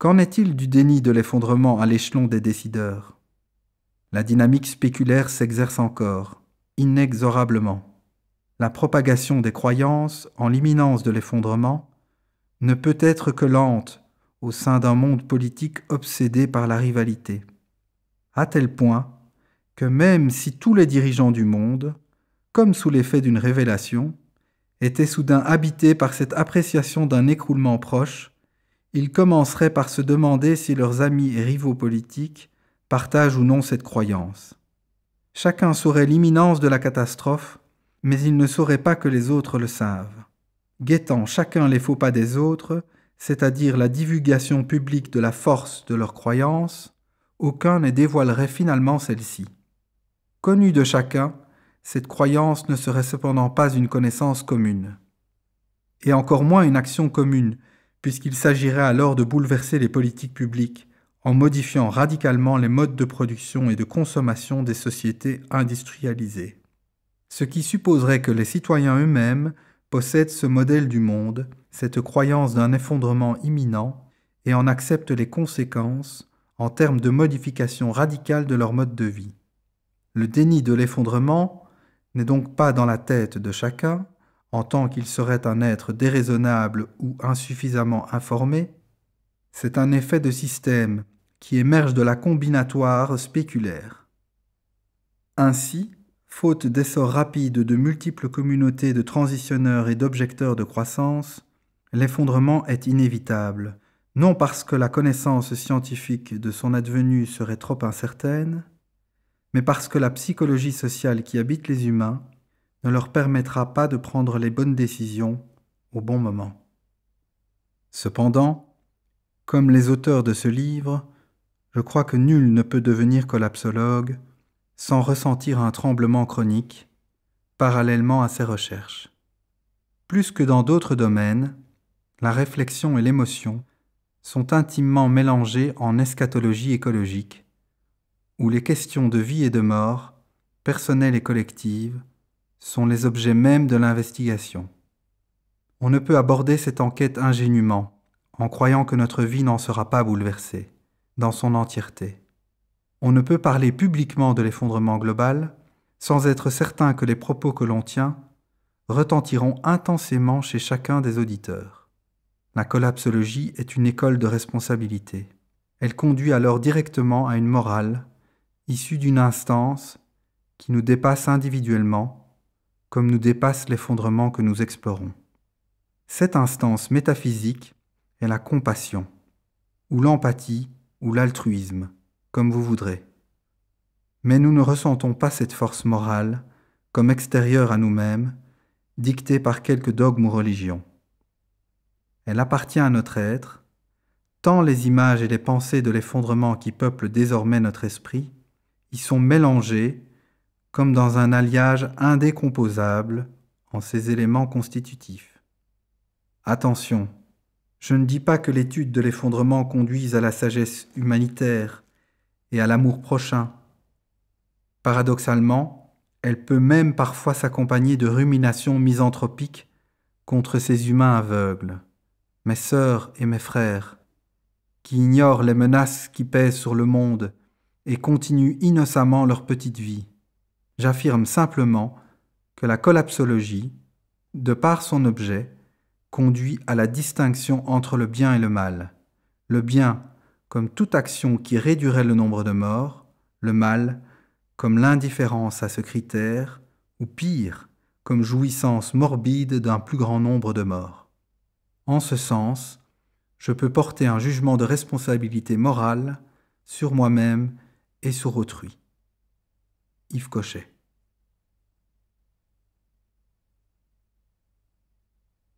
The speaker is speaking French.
Qu'en est-il du déni de l'effondrement à l'échelon des décideurs La dynamique spéculaire s'exerce encore, inexorablement. La propagation des croyances en l'imminence de l'effondrement ne peut être que lente au sein d'un monde politique obsédé par la rivalité, à tel point que même si tous les dirigeants du monde, comme sous l'effet d'une révélation, étaient soudain habités par cette appréciation d'un écroulement proche, ils commenceraient par se demander si leurs amis et rivaux politiques partagent ou non cette croyance. Chacun saurait l'imminence de la catastrophe, mais il ne saurait pas que les autres le savent. Guettant chacun les faux pas des autres, c'est-à-dire la divulgation publique de la force de leur croyance, aucun ne dévoilerait finalement celle-ci. Connue de chacun, cette croyance ne serait cependant pas une connaissance commune, et encore moins une action commune, puisqu'il s'agirait alors de bouleverser les politiques publiques en modifiant radicalement les modes de production et de consommation des sociétés industrialisées. Ce qui supposerait que les citoyens eux-mêmes possèdent ce modèle du monde, cette croyance d'un effondrement imminent, et en acceptent les conséquences en termes de modification radicale de leur mode de vie. Le déni de l'effondrement n'est donc pas dans la tête de chacun, en tant qu'il serait un être déraisonnable ou insuffisamment informé, c'est un effet de système qui émerge de la combinatoire spéculaire. Ainsi, faute d'essor rapide de multiples communautés de transitionneurs et d'objecteurs de croissance, l'effondrement est inévitable, non parce que la connaissance scientifique de son advenue serait trop incertaine, mais parce que la psychologie sociale qui habite les humains ne leur permettra pas de prendre les bonnes décisions au bon moment. Cependant, comme les auteurs de ce livre, je crois que nul ne peut devenir collapsologue sans ressentir un tremblement chronique, parallèlement à ses recherches. Plus que dans d'autres domaines, la réflexion et l'émotion sont intimement mélangées en eschatologie écologique, où les questions de vie et de mort, personnelles et collectives, sont les objets mêmes de l'investigation. On ne peut aborder cette enquête ingénument, en croyant que notre vie n'en sera pas bouleversée, dans son entièreté. On ne peut parler publiquement de l'effondrement global sans être certain que les propos que l'on tient retentiront intensément chez chacun des auditeurs. La collapsologie est une école de responsabilité. Elle conduit alors directement à une morale, issue d'une instance qui nous dépasse individuellement comme nous dépasse l'effondrement que nous explorons. Cette instance métaphysique est la compassion, ou l'empathie, ou l'altruisme, comme vous voudrez. Mais nous ne ressentons pas cette force morale comme extérieure à nous-mêmes, dictée par quelque dogme ou religion. Elle appartient à notre être, tant les images et les pensées de l'effondrement qui peuplent désormais notre esprit y sont mélangées comme dans un alliage indécomposable en ses éléments constitutifs. Attention, je ne dis pas que l'étude de l'effondrement conduise à la sagesse humanitaire et à l'amour prochain. Paradoxalement, elle peut même parfois s'accompagner de ruminations misanthropiques contre ces humains aveugles, mes sœurs et mes frères, qui ignorent les menaces qui pèsent sur le monde et continuent innocemment leur petite vie j'affirme simplement que la collapsologie, de par son objet, conduit à la distinction entre le bien et le mal. Le bien comme toute action qui réduirait le nombre de morts, le mal comme l'indifférence à ce critère, ou pire, comme jouissance morbide d'un plus grand nombre de morts. En ce sens, je peux porter un jugement de responsabilité morale sur moi-même et sur autrui. Yves Cochet.